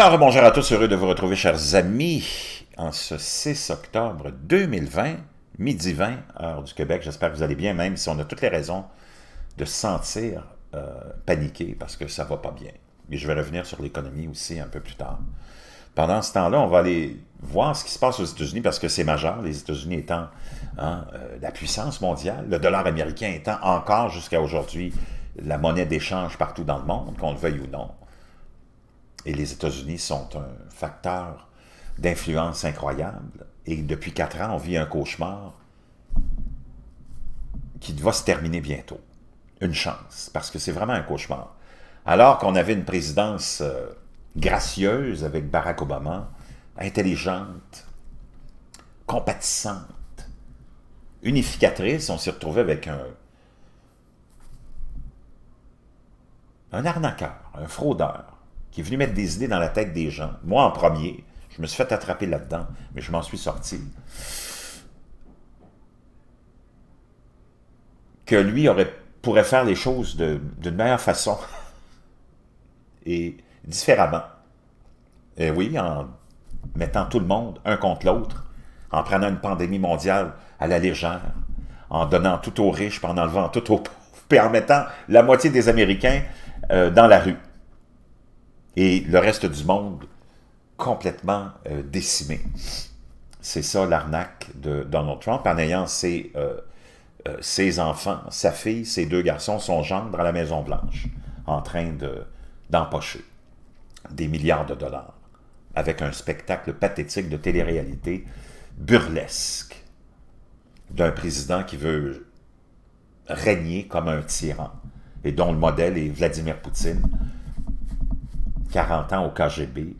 Alors, bonjour à tous, heureux de vous retrouver, chers amis, en ce 6 octobre 2020, midi 20, heure du Québec. J'espère que vous allez bien, même si on a toutes les raisons de se sentir euh, paniqué parce que ça va pas bien. Mais je vais revenir sur l'économie aussi un peu plus tard. Pendant ce temps-là, on va aller voir ce qui se passe aux États-Unis parce que c'est majeur, les États-Unis étant hein, euh, la puissance mondiale, le dollar américain étant encore jusqu'à aujourd'hui la monnaie d'échange partout dans le monde, qu'on le veuille ou non. Et les États-Unis sont un facteur d'influence incroyable. Et depuis quatre ans, on vit un cauchemar qui va se terminer bientôt. Une chance, parce que c'est vraiment un cauchemar. Alors qu'on avait une présidence euh, gracieuse avec Barack Obama, intelligente, compatissante, unificatrice, on s'est retrouvé avec un, un arnaqueur, un fraudeur, qui est venu mettre des idées dans la tête des gens. Moi en premier, je me suis fait attraper là-dedans, mais je m'en suis sorti. Que lui aurait, pourrait faire les choses d'une meilleure façon et différemment. Et oui, en mettant tout le monde un contre l'autre, en prenant une pandémie mondiale à la légère, en donnant tout aux riches, en enlevant tout aux pauvres, en mettant la moitié des Américains euh, dans la rue et le reste du monde complètement euh, décimé. C'est ça l'arnaque de Donald Trump en ayant euh, euh, ses, enfants, sa fille, ses deux garçons, son gendre à la Maison-Blanche en train d'empocher des milliards de dollars avec un spectacle pathétique de télé-réalité burlesque d'un président qui veut régner comme un tyran et dont le modèle est Vladimir Poutine, 40 ans au KGB.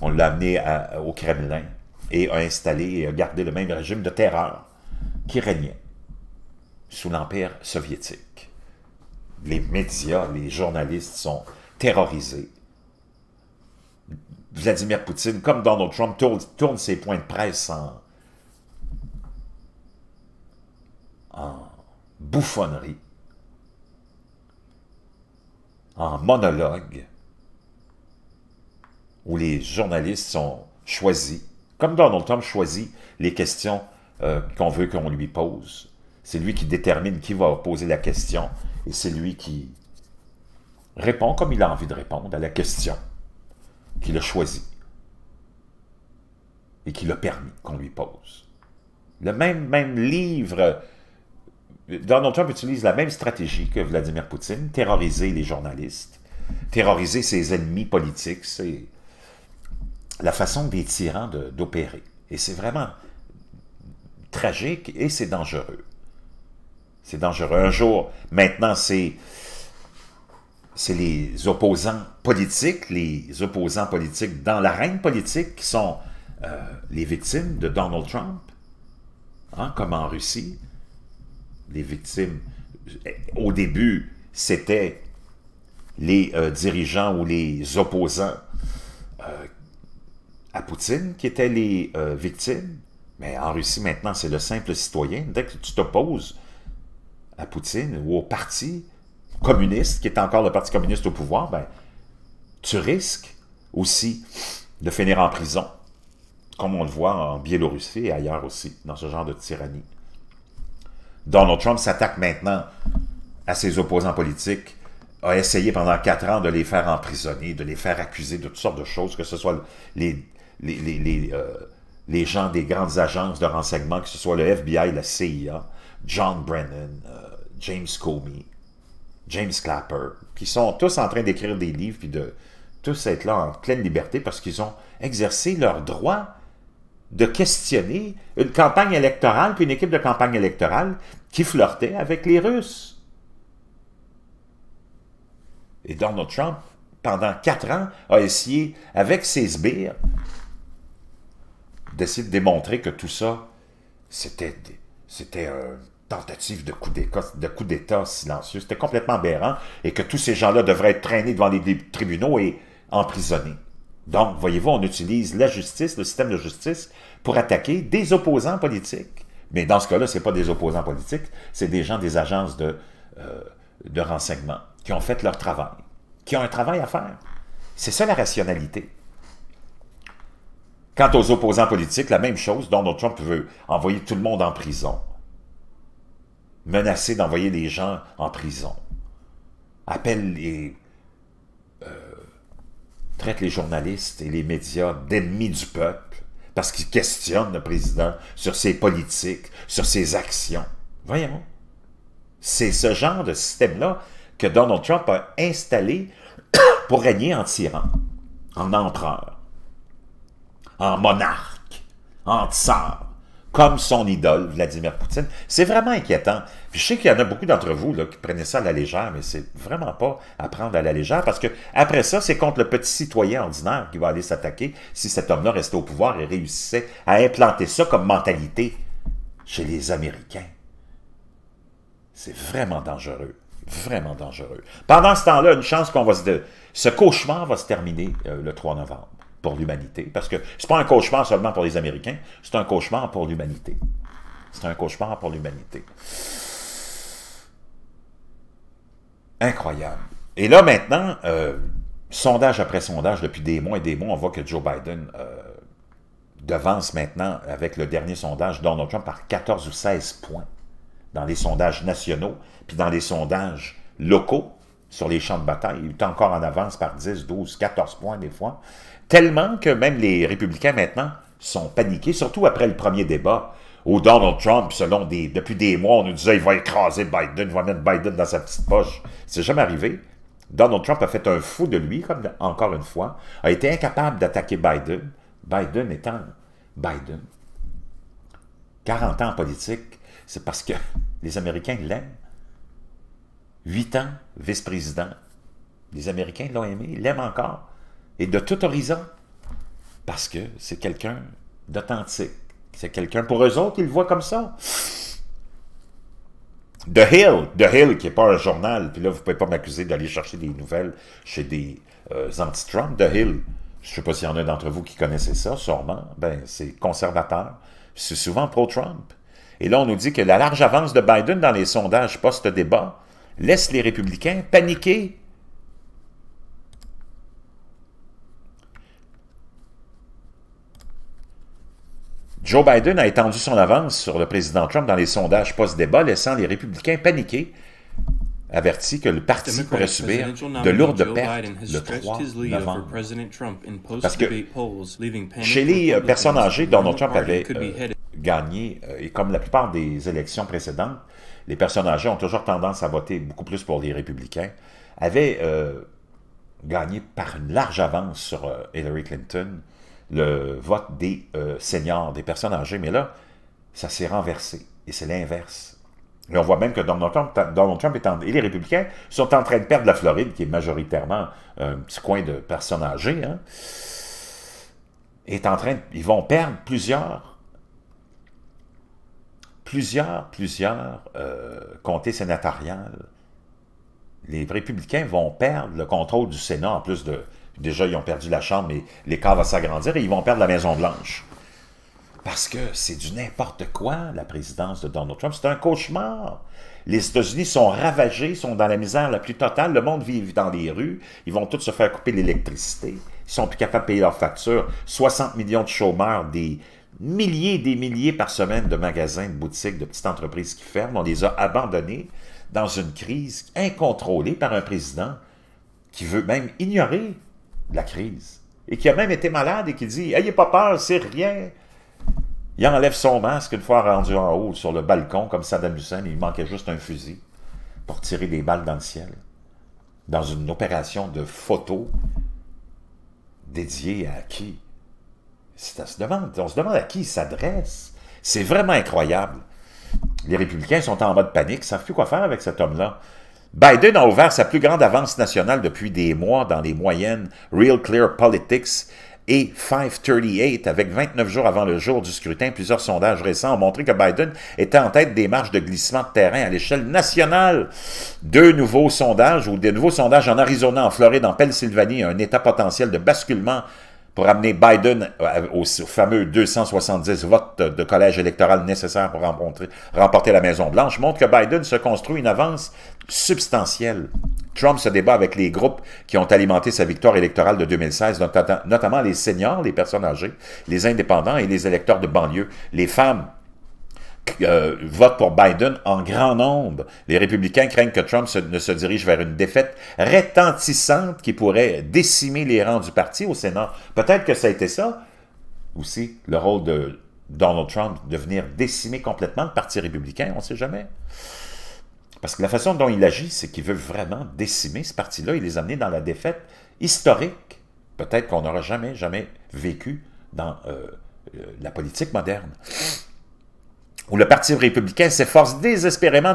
On l'a amené au Kremlin et a installé et a gardé le même régime de terreur qui régnait sous l'Empire soviétique. Les médias, les journalistes sont terrorisés. Vladimir Poutine, comme Donald Trump, tourne, ses points de presse en, en bouffonnerie, en monologue, où les journalistes sont choisis, comme Donald Trump choisit les questions euh, qu'on veut qu'on lui pose. C'est lui qui détermine qui va poser la question et c'est lui qui répond comme il a envie de répondre à la question qu'il a choisie et qu'il a permis qu'on lui pose. Le même, même livre, Donald Trump utilise la même stratégie que Vladimir Poutine, terroriser les journalistes, terroriser ses ennemis politiques, la façon des tyrans d'opérer. et c'est vraiment tragique et c'est dangereux. C'est dangereux. Un jour, maintenant, c'est c'est les opposants politiques, les opposants politiques dans l'arène politique qui sont euh, les victimes de Donald Trump, hein, comme en Russie. Les victimes, au début, c'était les euh, dirigeants ou les opposants à Poutine qui étaient les euh, victimes, mais en Russie maintenant, c'est le simple citoyen. Dès que tu t'opposes à Poutine ou au parti communiste, qui est encore le parti communiste au pouvoir, ben, tu risques aussi de finir en prison, comme on le voit en Biélorussie et ailleurs aussi, dans ce genre de tyrannie. Donald Trump s'attaque maintenant à ses opposants politiques, a essayé pendant quatre ans de les faire emprisonner, de les faire accuser de toutes sortes de choses, que ce soit les, les, euh, les, gens des grandes agences de renseignement, que ce soit le FBI, la CIA, John Brennan, euh, James Comey, James Clapper, qui sont tous en train d'écrire des livres puis de tous être là en pleine liberté parce qu'ils ont exercé leur droit de questionner une campagne électorale puis une équipe de campagne électorale qui flirtait avec les Russes. Et Donald Trump, pendant quatre ans, a essayé, avec ses sbires, d'essayer de démontrer que tout ça, c'était c'était tentative de coup d'État silencieux. C'était complètement aberrant et que tous ces gens-là devraient être traînés devant les tribunaux et emprisonnés. Donc, voyez-vous, on utilise la justice, le système de justice, pour attaquer des opposants politiques. Mais dans ce cas-là, ce n'est pas des opposants politiques, c'est des gens des agences de, euh, de renseignement qui ont fait leur travail, qui ont un travail à faire. C'est ça la rationalité. Quant aux opposants politiques, la même chose, Donald Trump veut envoyer tout le monde en prison. Menacer d'envoyer les gens en prison. Appelle les... Euh, traite les journalistes et les médias d'ennemis du peuple parce qu'ils questionnent le président sur ses politiques, sur ses actions. Voyons. C'est ce genre de système-là que Donald Trump a installé pour régner en tyran, en empereur en monarque, en tsar, comme son idole, Vladimir Poutine. C'est vraiment inquiétant. je sais qu'il y en a beaucoup d'entre vous là, qui prenaient ça à la légère, mais c'est vraiment pas à prendre à la légère parce que après ça, c'est contre le petit citoyen ordinaire qui va aller s'attaquer si cet homme-là restait au pouvoir et réussissait à implanter ça comme mentalité chez les Américains. C'est vraiment dangereux. Vraiment dangereux. Pendant ce temps-là, une chance qu'on va se... Ce cauchemar va se terminer euh, le 3 novembre pour l'humanité. Parce que c'est pas un cauchemar seulement pour les Américains, c'est un cauchemar pour l'humanité. C'est un cauchemar pour l'humanité. Incroyable. Et là maintenant, euh, sondage après sondage, depuis des mois et des mois, on voit que Joe Biden euh, devance maintenant, avec le dernier sondage, Donald Trump par 14 ou 16 points dans les sondages nationaux, puis dans les sondages locaux sur les champs de bataille. Il est encore en avance par 10, 12, 14 points des fois. Tellement que même les républicains maintenant sont paniqués, surtout après le premier débat où Donald Trump, selon des, depuis des mois, on nous disait il va écraser Biden, il va mettre Biden dans sa petite poche. C'est jamais arrivé. Donald Trump a fait un fou de lui, comme encore une fois, a été incapable d'attaquer Biden. Biden étant Biden. 40 ans en politique, c'est parce que les Américains l'aiment. 8 ans vice-président, les Américains l'ont aimé, l'aiment encore et de tout horizon, parce que c'est quelqu'un d'authentique. C'est quelqu'un pour eux autres, qui le voient comme ça. The Hill, The Hill qui n'est pas un journal, puis là vous ne pouvez pas m'accuser d'aller chercher des nouvelles chez des euh, anti-Trump. The Hill, je ne sais pas s'il y en a d'entre vous qui connaissez ça, sûrement, ben, c'est conservateur, c'est souvent pro-Trump. Et là on nous dit que la large avance de Biden dans les sondages post-débat laisse les républicains paniquer Joe Biden a étendu son avance sur le président Trump dans les sondages post-débat, laissant les républicains paniqués, avertis que le parti pourrait subir de lourdes pertes le 3 novembre. Parce que chez les euh, personnes âgées, Donald Trump avait euh, gagné, euh, et comme la plupart des élections précédentes, les personnes âgées ont toujours tendance à voter beaucoup plus pour les républicains, avait gagné par une large avance sur Hillary Clinton le vote des euh, seniors, des personnes âgées. Mais là, ça s'est renversé et c'est l'inverse. Et on voit même que Donald Trump, Donald Trump et les républicains sont en train de perdre la Floride, qui est majoritairement un petit coin de personnes âgées. Hein, est en train, ils vont perdre plusieurs, plusieurs, plusieurs euh, comtés sénatoriales. Les républicains vont perdre le contrôle du Sénat en plus de Déjà, ils ont perdu la chambre, mais l'écart va s'agrandir et ils vont perdre la Maison-Blanche. Parce que c'est du n'importe quoi, la présidence de Donald Trump. C'est un cauchemar. Les États-Unis sont ravagés, sont dans la misère la plus totale. Le monde vit dans les rues. Ils vont tous se faire couper l'électricité. Ils ne sont plus capables de payer leurs factures. 60 millions de chômeurs, des milliers et des milliers par semaine de magasins, de boutiques, de petites entreprises qui ferment. On les a abandonnés dans une crise incontrôlée par un président qui veut même ignorer de la crise et qui a même été malade et qui dit Ayez pas peur, c'est rien. Il enlève son masque une fois rendu en haut sur le balcon, comme Saddam Hussein, il manquait juste un fusil pour tirer des balles dans le ciel, dans une opération de photo dédiée à qui se On se demande à qui il s'adresse. C'est vraiment incroyable. Les républicains sont en mode panique, ne savent plus quoi faire avec cet homme-là. Biden a ouvert sa plus grande avance nationale depuis des mois dans les moyennes Real Clear Politics et 538 avec 29 jours avant le jour du scrutin. Plusieurs sondages récents ont montré que Biden était en tête des marges de glissement de terrain à l'échelle nationale. Deux nouveaux sondages ou des nouveaux sondages en Arizona, en Floride, en Pennsylvanie, un état potentiel de basculement pour amener Biden euh, au fameux 270 votes de collège électoral nécessaire pour remporter la Maison-Blanche montre que Biden se construit une avance substantielle. Trump se débat avec les groupes qui ont alimenté sa victoire électorale de 2016, notamment les seniors, les personnes âgées, les indépendants et les électeurs de banlieue, les femmes, euh, vote votent pour Biden en grand nombre. Les républicains craignent que Trump ne se dirige vers une défaite retentissante qui pourrait décimer les rangs du parti au Sénat. Peut-être que ça a été ça aussi, le rôle de Donald Trump, de venir décimer complètement le parti républicain, on ne sait jamais. Parce que la façon dont il agit, c'est qu'il veut vraiment décimer ce parti-là et les amener dans la défaite historique. Peut-être qu'on n'aura jamais, jamais vécu dans euh, euh, la politique moderne où le Parti républicain s'efforce désespérément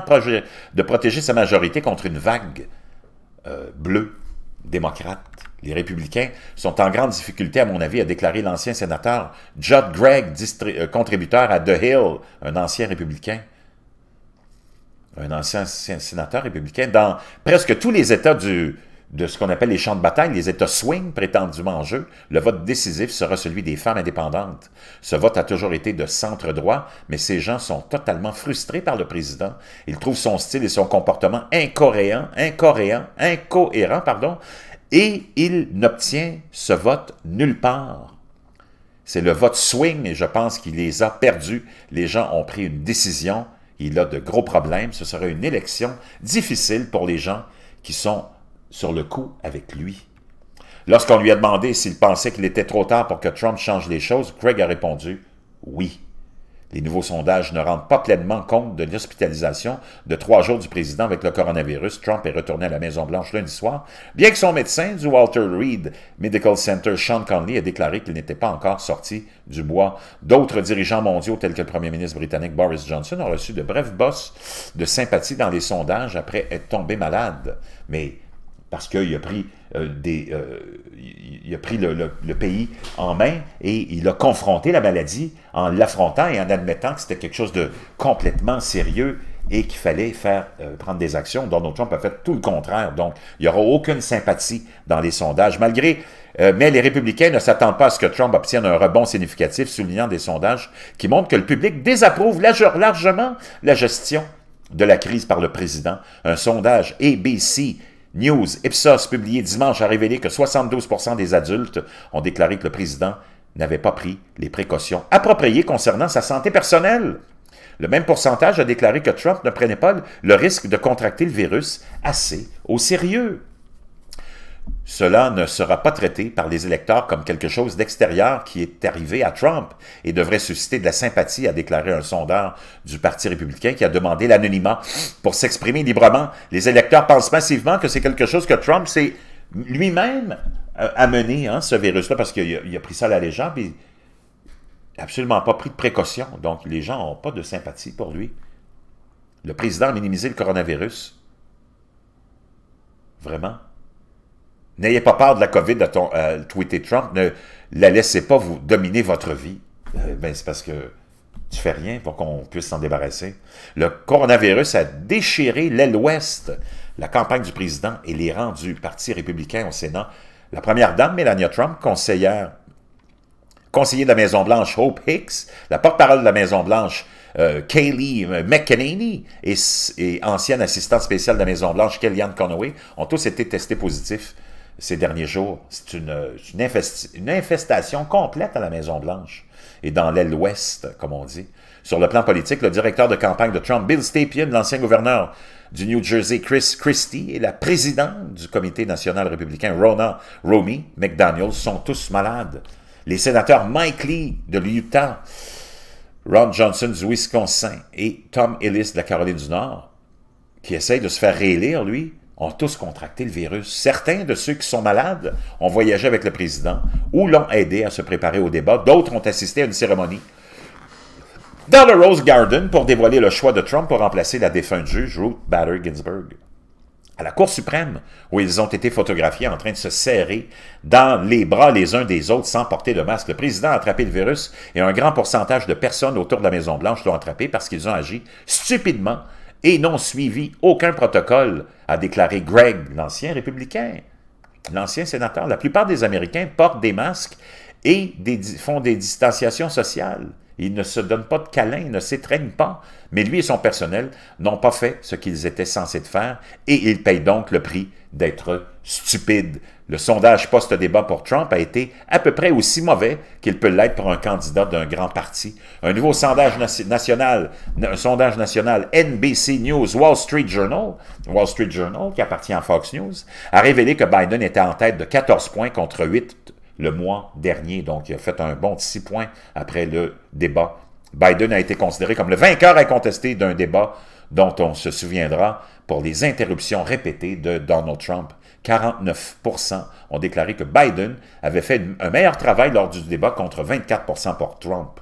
de, protéger sa majorité contre une vague euh, bleue démocrate. Les républicains sont en grande difficulté, à mon avis, a déclaré l'ancien sénateur Judd Gregg, euh, contributeur à The Hill, un ancien républicain. Un ancien sénateur républicain. Dans presque tous les États du de ce qu'on appelle les champs de bataille, les États swing prétendument en jeu, le vote décisif sera celui des femmes indépendantes. Ce vote a toujours été de centre-droit, mais ces gens sont totalement frustrés par le président. Ils trouvent son style et son comportement incohérent, incohérent, incohérent, pardon, et il n'obtient ce vote nulle part. C'est le vote swing et je pense qu'il les a perdus. Les gens ont pris une décision. Il a de gros problèmes. Ce sera une élection difficile pour les gens qui sont sur le coup avec lui. Lorsqu'on lui a demandé s'il pensait qu'il était trop tard pour que Trump change les choses, Craig a répondu oui. Les nouveaux sondages ne rendent pas pleinement compte de l'hospitalisation de trois jours du président avec le coronavirus. Trump est retourné à la Maison-Blanche lundi soir, bien que son médecin du Walter Reed Medical Center, Sean Conley, ait déclaré qu'il n'était pas encore sorti du bois. D'autres dirigeants mondiaux, tels que le premier ministre britannique Boris Johnson, ont reçu de brefs bosses de sympathie dans les sondages après être tombés malades, Mais parce qu'il a pris, euh, des, euh, il pris le, pays en main et il a confronté la maladie en l'affrontant et en admettant que c'était quelque chose de complètement sérieux et qu'il fallait faire euh, prendre des actions. Donald Trump a fait tout le contraire. Donc, il n'y aura aucune sympathie dans les sondages, malgré... mais les républicains ne s'attendent pas à ce que Trump obtienne un rebond significatif, soulignant des sondages qui montrent que le public désapprouve largement la gestion de la crise par le président. Un sondage ABC News Ipsos, publié dimanche, a révélé que 72 des adultes ont déclaré que le président n'avait pas pris les précautions appropriées concernant sa santé personnelle. Le même pourcentage a déclaré que Trump ne prenait pas le risque de contracter le virus assez au sérieux. Cela ne sera pas traité par les électeurs comme quelque chose d'extérieur qui est arrivé à Trump et devrait susciter de la sympathie, a déclaré un sondeur du Parti républicain qui a demandé l'anonymat pour s'exprimer librement. Les électeurs pensent massivement que c'est quelque chose que Trump s'est lui-même euh, amené, hein, ce virus-là, parce qu'il a, pris ça à la légère, puis absolument pas pris de précaution. Donc les gens n'ont pas de sympathie pour lui. Le président a minimisé le coronavirus. Vraiment? N'ayez pas peur de la COVID, de ton, euh, Trump. Ne la laissez pas vous dominer votre vie. Euh, ben, c'est parce que tu fais rien pour qu'on puisse s'en débarrasser. Le coronavirus a déchiré l'aile ouest. La campagne du président et les rangs du Parti républicain au Sénat. La première dame, Melania Trump, conseillère, conseiller de la Maison-Blanche, Hope Hicks, la porte-parole de la Maison-Blanche, Kelly euh, Kaylee McEnany et, et, ancienne assistante spéciale de la Maison-Blanche, Kellyanne Conway, ont tous été testés positifs ces derniers jours. C'est une, infestation complète à la Maison-Blanche et dans l'aile ouest, comme on dit. Sur le plan politique, le directeur de campagne de Trump, Bill Stapien, l'ancien gouverneur du New Jersey, Chris Christie, et la présidente du comité national républicain, Ronald Romney McDaniel, sont tous malades. Les sénateurs Mike Lee de l'Utah, Ron Johnson du Wisconsin et Tom Ellis de la Caroline du Nord, qui essayent de se faire réélire, lui, ont tous contracté le virus. Certains de ceux qui sont malades ont voyagé avec le président ou l'ont aidé à se préparer au débat. D'autres ont assisté à une cérémonie dans le Rose Garden pour dévoiler le choix de Trump pour remplacer la défunte juge Ruth Bader Ginsburg. À la Cour suprême, où ils ont été photographiés en train de se serrer dans les bras les uns des autres sans porter de masque, le président a attrapé le virus et un grand pourcentage de personnes autour de la Maison-Blanche l'ont attrapé parce qu'ils ont agi stupidement et n'ont suivi aucun protocole a déclaré Greg, l'ancien républicain, l'ancien sénateur. La plupart des Américains portent des masques et font des distanciations sociales. Ils ne se donnent pas de câlins, ils ne s'étreignent pas. Mais lui et son personnel n'ont pas fait ce qu'ils étaient censés faire et ils payent donc le prix d'être stupides. Le sondage post-débat pour Trump a été à peu près aussi mauvais qu'il peut l'être pour un candidat d'un grand parti. Un nouveau sondage national, sondage national NBC News Wall Street Journal, Wall Street Journal qui appartient à Fox News, a révélé que Biden était en tête de 14 points contre 8 le mois dernier. Donc, il a fait un bond de six points après le débat. Biden a été considéré comme le vainqueur incontesté d'un débat dont on se souviendra pour les interruptions répétées de Donald Trump. 49 ont déclaré que Biden avait fait un meilleur travail lors du débat contre 24 pour Trump.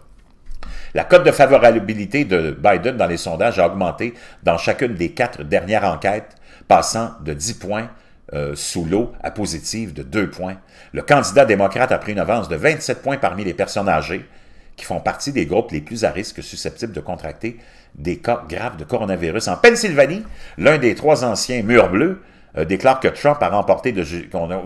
La cote de favorabilité de Biden dans les sondages a augmenté dans chacune des quatre dernières enquêtes, passant de 10 points euh, sous l'eau à positive de 2 points. Le candidat démocrate a pris une avance de 27 points parmi les personnes âgées qui font partie des groupes les plus à risque susceptibles de contracter des cas graves de coronavirus. En Pennsylvanie, l'un des trois anciens murs bleus euh, déclare que Trump a remporté de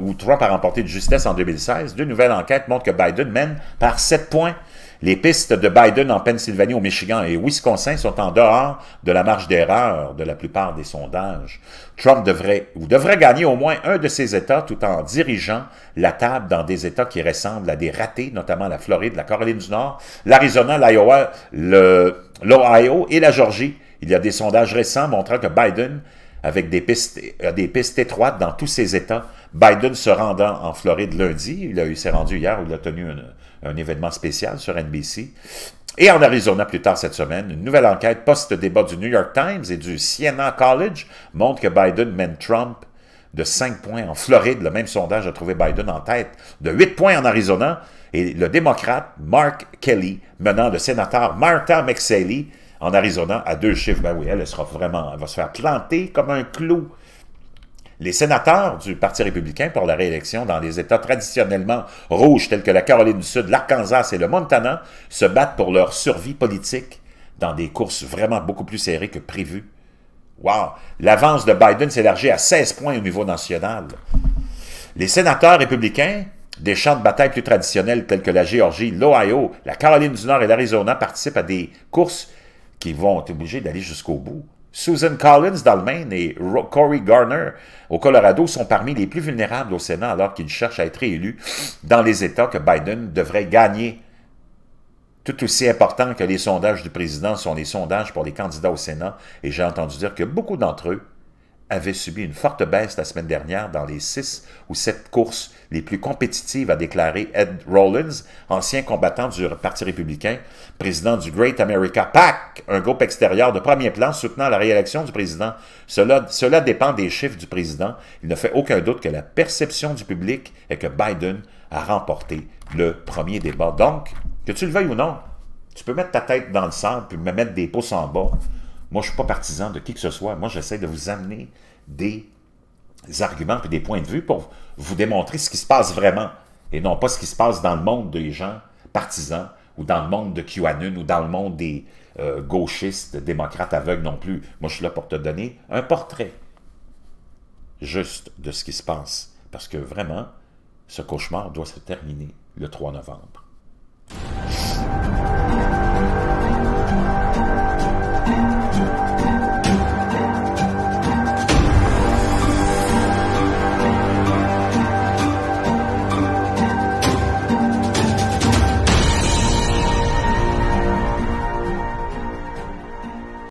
ou Trump a remporté de justesse en 2016. Deux nouvelles enquêtes montrent que Biden mène par 7 points les pistes de Biden en Pennsylvanie, au Michigan et au Wisconsin sont en dehors de la marge d'erreur de la plupart des sondages. Trump devrait ou devrait gagner au moins un de ces États tout en dirigeant la table dans des États qui ressemblent à des ratés, notamment la Floride, la Caroline du Nord, l'Arizona, l'Iowa, l'Ohio et la Georgie. Il y a des sondages récents montrant que Biden, avec des pistes, des pistes étroites dans tous ces États, Biden se rendant en Floride lundi, il, il s'est rendu hier où il a tenu une, un événement spécial sur NBC. Et en Arizona, plus tard cette semaine, une nouvelle enquête post-débat du New York Times et du Siena College montre que Biden mène Trump de 5 points en Floride. Le même sondage a trouvé Biden en tête de 8 points en Arizona. Et le démocrate Mark Kelly menant le sénateur Martha McSally en Arizona à deux chiffres. Ben oui, elle, sera vraiment, elle va se faire planter comme un clou les sénateurs du Parti républicain pour la réélection dans les États traditionnellement rouges tels que la Caroline du Sud, l'Arkansas et le Montana se battent pour leur survie politique dans des courses vraiment beaucoup plus serrées que prévues. Wow! L'avance de Biden s'élargit à 16 points au niveau national. Les sénateurs républicains des champs de bataille plus traditionnels tels que la Géorgie, l'Ohio, la Caroline du Nord et l'Arizona participent à des courses qui vont être obligées d'aller jusqu'au bout. Susan Collins dans Maine et Corey Garner au Colorado sont parmi les plus vulnérables au Sénat alors qu'ils cherchent à être réélus dans les États que Biden devrait gagner. Tout aussi important que les sondages du président sont les sondages pour les candidats au Sénat et j'ai entendu dire que beaucoup d'entre eux avait subi une forte baisse la semaine dernière dans les six ou sept courses les plus compétitives, a déclaré Ed Rollins, ancien combattant du Parti républicain, président du Great America PAC, un groupe extérieur de premier plan soutenant la réélection du président. Cela, cela dépend des chiffres du président. Il ne fait aucun doute que la perception du public est que Biden a remporté le premier débat. Donc, que tu le veuilles ou non, tu peux mettre ta tête dans le sable puis me mettre des pouces en bas. Moi, je ne suis pas partisan de qui que ce soit. Moi, j'essaie de vous amener des arguments et des points de vue pour vous démontrer ce qui se passe vraiment et non pas ce qui se passe dans le monde des gens partisans ou dans le monde de QAnon ou dans le monde des euh, gauchistes, démocrates aveugles non plus. Moi, je suis là pour te donner un portrait juste de ce qui se passe parce que vraiment, ce cauchemar doit se terminer le 3 novembre.